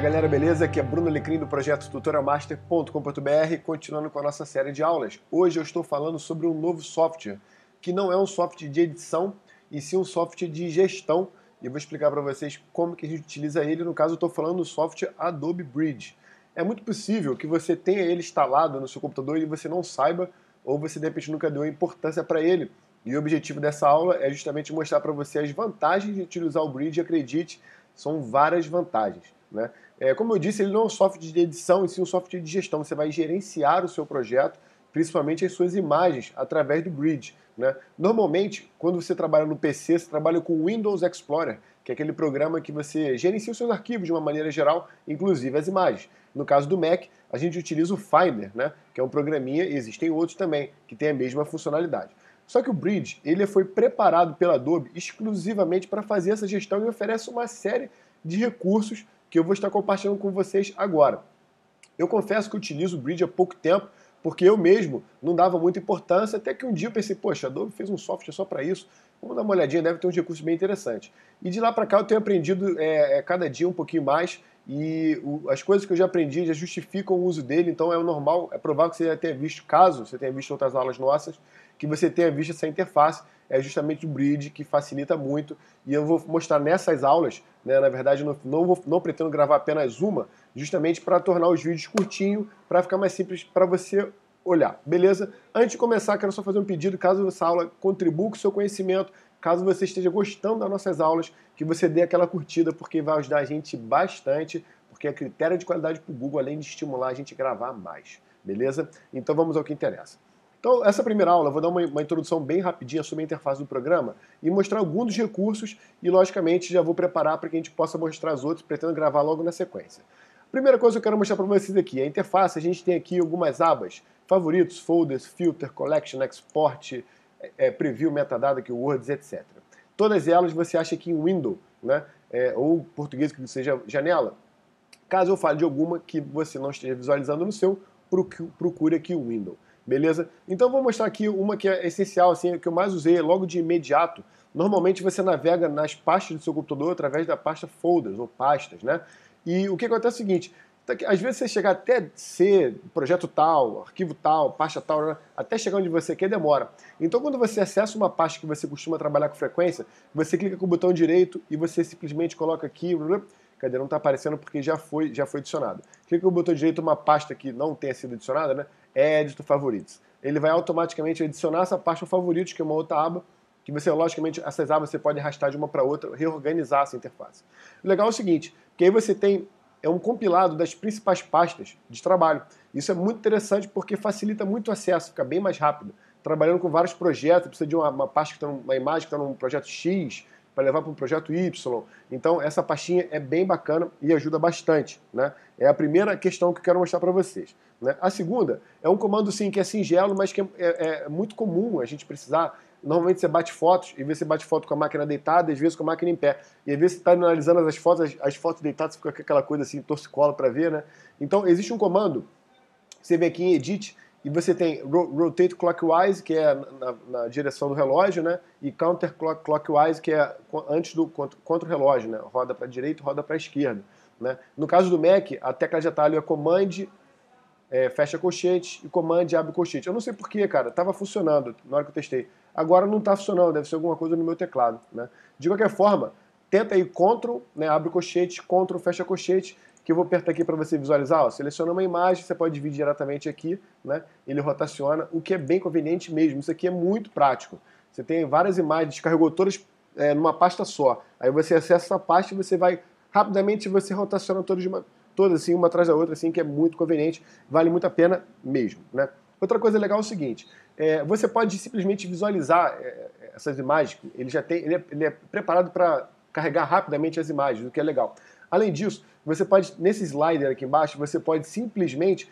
Fala galera, beleza? Aqui é Bruno Alecrim do projeto tutorialmaster.com.br, continuando com a nossa série de aulas. Hoje eu estou falando sobre um novo software, que não é um software de edição, e sim um software de gestão, e eu vou explicar para vocês como que a gente utiliza ele, no caso eu estou falando do software Adobe Bridge. É muito possível que você tenha ele instalado no seu computador e você não saiba, ou você de repente nunca deu importância para ele. E o objetivo dessa aula é justamente mostrar para você as vantagens de utilizar o Bridge, acredite, são várias vantagens. Né? É, como eu disse, ele não é um software de edição, e sim um software de gestão. Você vai gerenciar o seu projeto, principalmente as suas imagens, através do grid. Né? Normalmente, quando você trabalha no PC, você trabalha com o Windows Explorer, que é aquele programa que você gerencia os seus arquivos de uma maneira geral, inclusive as imagens. No caso do Mac, a gente utiliza o Finder, né? que é um programinha, e existem outros também, que tem a mesma funcionalidade. Só que o Bridge ele foi preparado pela Adobe exclusivamente para fazer essa gestão e oferece uma série de recursos que eu vou estar compartilhando com vocês agora. Eu confesso que utilizo o Bridge há pouco tempo, porque eu mesmo não dava muita importância, até que um dia eu pensei, poxa, Adobe fez um software só para isso, vamos dar uma olhadinha, deve ter uns recursos bem interessantes. E de lá para cá eu tenho aprendido é, é, cada dia um pouquinho mais, e o, as coisas que eu já aprendi já justificam o uso dele, então é normal, é provável que você já tenha visto, caso você tenha visto outras aulas nossas, que você tenha visto essa interface, é justamente o bridge que facilita muito. E eu vou mostrar nessas aulas, né, na verdade, não, não, vou, não pretendo gravar apenas uma, justamente para tornar os vídeos curtinho, para ficar mais simples para você olhar, beleza? Antes de começar, quero só fazer um pedido, caso essa aula contribua com o seu conhecimento, caso você esteja gostando das nossas aulas, que você dê aquela curtida, porque vai ajudar a gente bastante, porque é critério de qualidade para o Google, além de estimular a gente a gravar mais, beleza? Então vamos ao que interessa. Então, essa primeira aula, eu vou dar uma, uma introdução bem rapidinha sobre a interface do programa e mostrar alguns dos recursos e, logicamente, já vou preparar para que a gente possa mostrar os outros, pretendo gravar logo na sequência. Primeira coisa que eu quero mostrar para vocês aqui, a interface, a gente tem aqui algumas abas, favoritos, folders, filter, collection, export, é, preview, metadata, keywords, etc. Todas elas você acha aqui em window, né? É, ou português que seja janela. Caso eu fale de alguma que você não esteja visualizando no seu, procure aqui o window beleza? Então vou mostrar aqui uma que é essencial, assim, que eu mais usei logo de imediato. Normalmente você navega nas pastas do seu computador através da pasta folders ou pastas, né? E o que acontece é o seguinte, tá às vezes você chega até ser projeto tal, arquivo tal, pasta tal, né? até chegar onde você quer demora. Então quando você acessa uma pasta que você costuma trabalhar com frequência, você clica com o botão direito e você simplesmente coloca aqui, cadê? Não está aparecendo porque já foi, já foi adicionado. Clica com o botão direito uma pasta que não tenha sido adicionada, né? é edito favoritos. Ele vai automaticamente adicionar essa parte favoritos, que é uma outra aba, que você, logicamente, essas abas você pode arrastar de uma para outra, reorganizar essa interface. O legal é o seguinte, que aí você tem é um compilado das principais pastas de trabalho. Isso é muito interessante porque facilita muito o acesso, fica bem mais rápido. Trabalhando com vários projetos, precisa de uma, uma pasta que está uma imagem que está num projeto X, para levar para um projeto Y. Então, essa pastinha é bem bacana e ajuda bastante. Né? É a primeira questão que eu quero mostrar para vocês. Né? A segunda é um comando sim que é singelo, mas que é, é, é muito comum a gente precisar normalmente você bate fotos, e você bate foto com a máquina deitada, às vezes com a máquina em pé. E às vezes você está analisando as fotos, as, fotos deitadas, fica aquela coisa assim, torcicola para ver, né? Então, existe um comando, você vem aqui em Edit, e você tem rotate clockwise, que é na, na direção do relógio, né? E counter clockwise, que é antes do contra o relógio, né? Roda para a direita, roda para a esquerda, né? No caso do Mac, a tecla de atalho é command, é, fecha colchete e command abre colchete. Eu não sei porquê, cara. Estava funcionando na hora que eu testei. Agora não está funcionando, deve ser alguma coisa no meu teclado, né? De qualquer forma, tenta aí Ctrl, né, abre o colchete, Ctrl, fecha colchete, que eu vou apertar aqui para você visualizar. Ó, seleciona uma imagem, você pode dividir diretamente aqui, né? ele rotaciona, o que é bem conveniente mesmo. Isso aqui é muito prático. Você tem várias imagens, descarregou todas é, numa pasta só. Aí você acessa essa pasta e você vai rapidamente você rotaciona todas, uma, todas assim, uma atrás da outra, assim, que é muito conveniente, vale muito a pena mesmo. Né? Outra coisa legal é o seguinte, é, você pode simplesmente visualizar é, é essas imagens, ele já tem, ele é, ele é preparado para carregar rapidamente as imagens, o que é legal. Além disso, você pode, nesse slider aqui embaixo, você pode simplesmente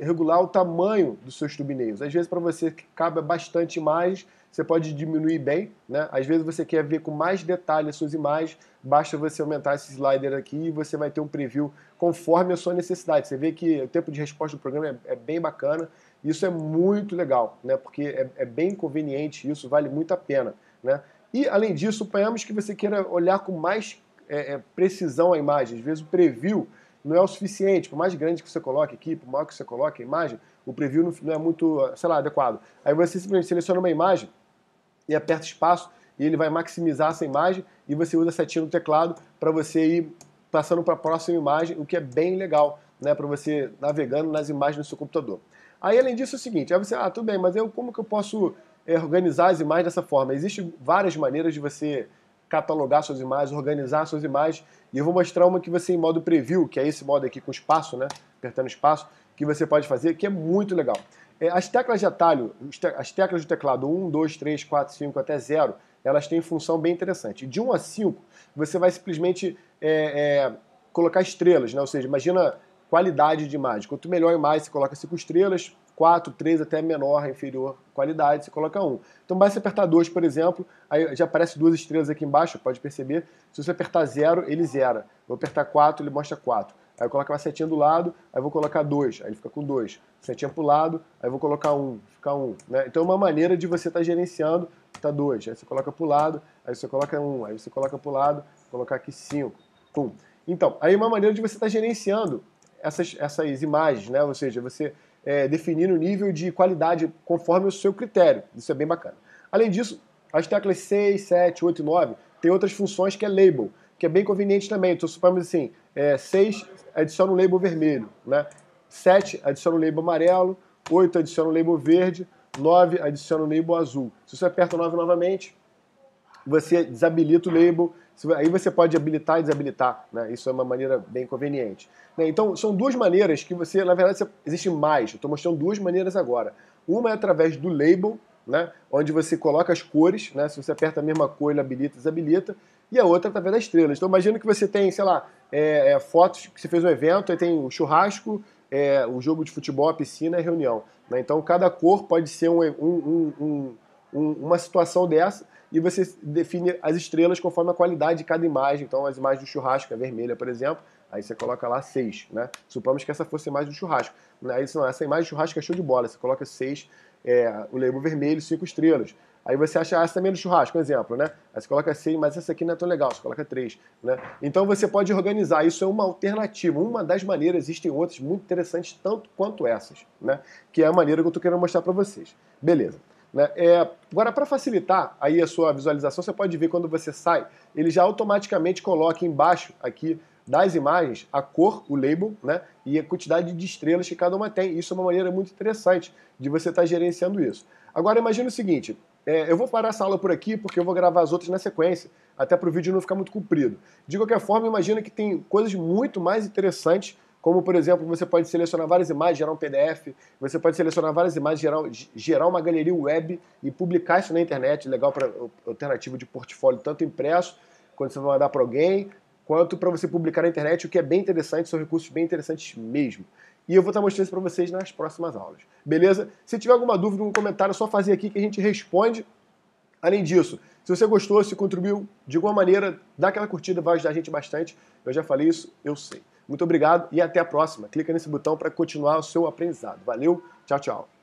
regular o tamanho dos seus thumbnails. Às vezes para você que cabe bastante imagens, você pode diminuir bem, né? Às vezes você quer ver com mais detalhe as suas imagens, basta você aumentar esse slider aqui e você vai ter um preview conforme a sua necessidade. Você vê que o tempo de resposta do programa é, é bem bacana, isso é muito legal, né? Porque é, é bem conveniente, isso vale muito a pena, né? E além disso, suponhamos que você queira olhar com mais é, é, precisão à imagem. Às vezes o preview não é o suficiente, por mais grande que você coloque aqui, por maior que você coloque a imagem, o preview não, não é muito, sei lá, adequado. Aí você simplesmente seleciona uma imagem e aperta espaço e ele vai maximizar essa imagem e você usa a setinha no teclado para você ir passando para a próxima imagem, o que é bem legal, né, para você navegando nas imagens do seu computador. Aí além disso é o seguinte, aí você, ah, tudo bem, mas eu como que eu posso é, organizar as imagens dessa forma? Existem várias maneiras de você catalogar suas imagens, organizar suas imagens. E eu vou mostrar uma que você em modo preview, que é esse modo aqui com espaço, né? Apertando espaço, que você pode fazer, que é muito legal. É, as teclas de atalho, as teclas do teclado 1, 2, 3, 4, 5 até 0, elas têm função bem interessante. De 1 a 5, você vai simplesmente é, é, colocar estrelas, né? ou seja, imagina qualidade de imagem. Quanto melhor a imagem, você coloca 5 estrelas, 4, 3 até menor, inferior qualidade, você coloca 1. Então basta você apertar 2, por exemplo, aí já aparece duas estrelas aqui embaixo, pode perceber. Se você apertar 0, ele zera. Vou apertar 4, ele mostra 4. Aí eu coloco uma setinha do lado, aí eu vou colocar 2, aí ele fica com 2. Setinha para o lado, aí eu vou colocar 1, um, fica 1. Um, né? Então é uma maneira de você estar tá gerenciando, tá 2, aí você coloca para o lado, aí você coloca 1, um, aí você coloca para o lado, colocar aqui 5, pum. Então, aí é uma maneira de você estar tá gerenciando essas, essas imagens, né? ou seja, você é, definindo o nível de qualidade conforme o seu critério. Isso é bem bacana. Além disso, as teclas 6, 7, 8 e 9 têm outras funções que é label, que é bem conveniente também. Então, supomos assim, é, 6 adiciona um label vermelho, né? 7 adiciona um label amarelo, 8 adiciona um label verde, 9 adiciona um label azul. Se você aperta o 9 novamente, você desabilita o label Aí você pode habilitar e desabilitar, né? Isso é uma maneira bem conveniente. Né? Então, são duas maneiras que você, na verdade, existem mais. estou mostrando duas maneiras agora. Uma é através do label, né? Onde você coloca as cores, né? Se você aperta a mesma cor, ele habilita desabilita. E a outra é através das estrelas. Então, imagina que você tem, sei lá, é, é, fotos que você fez um evento, aí tem o churrasco, é, jogo de futebol, a piscina e reunião. Né? Então, cada cor pode ser um, um, um um, uma situação dessa e você define as estrelas conforme a qualidade de cada imagem. Então, as imagens do churrasco, é vermelha, por exemplo, aí você coloca lá 6, né? Supamos que essa fosse a imagem do churrasco. Né? Aí, não, essa imagem do churrasco é show de bola, você coloca 6, é, o label vermelho, 5 estrelas. Aí você acha, ah, essa também é do churrasco, um exemplo, né? Aí você coloca 6, mas essa aqui não é tão legal, você coloca 3, né? Então você pode organizar, isso é uma alternativa, uma das maneiras, existem outras muito interessantes, tanto quanto essas, né? Que é a maneira que eu estou querendo mostrar para vocês. Beleza. Né? É, agora, para facilitar aí a sua visualização, você pode ver quando você sai, ele já automaticamente coloca embaixo aqui das imagens a cor, o label, né? E a quantidade de estrelas que cada uma tem. Isso é uma maneira muito interessante de você estar tá gerenciando isso. Agora, imagine o seguinte: é, eu vou parar essa aula por aqui porque eu vou gravar as outras na sequência, até para o vídeo não ficar muito comprido. De qualquer forma, imagina que tem coisas muito mais interessantes como, por exemplo, você pode selecionar várias imagens, gerar um PDF, você pode selecionar várias imagens, gerar, gerar uma galeria web e publicar isso na internet. Legal para alternativa de portfólio, tanto impresso, quando você vai mandar para alguém, quanto para você publicar na internet, o que é bem interessante, são recursos bem interessantes mesmo. E eu vou estar mostrando isso para vocês nas próximas aulas. Beleza? Se tiver alguma dúvida, algum comentário, é só fazer aqui que a gente responde. Além disso, se você gostou, se contribuiu de alguma maneira, dá aquela curtida, vai ajudar a gente bastante. Eu já falei isso, eu sei. Muito obrigado e até a próxima. Clica nesse botão para continuar o seu aprendizado. Valeu, tchau, tchau.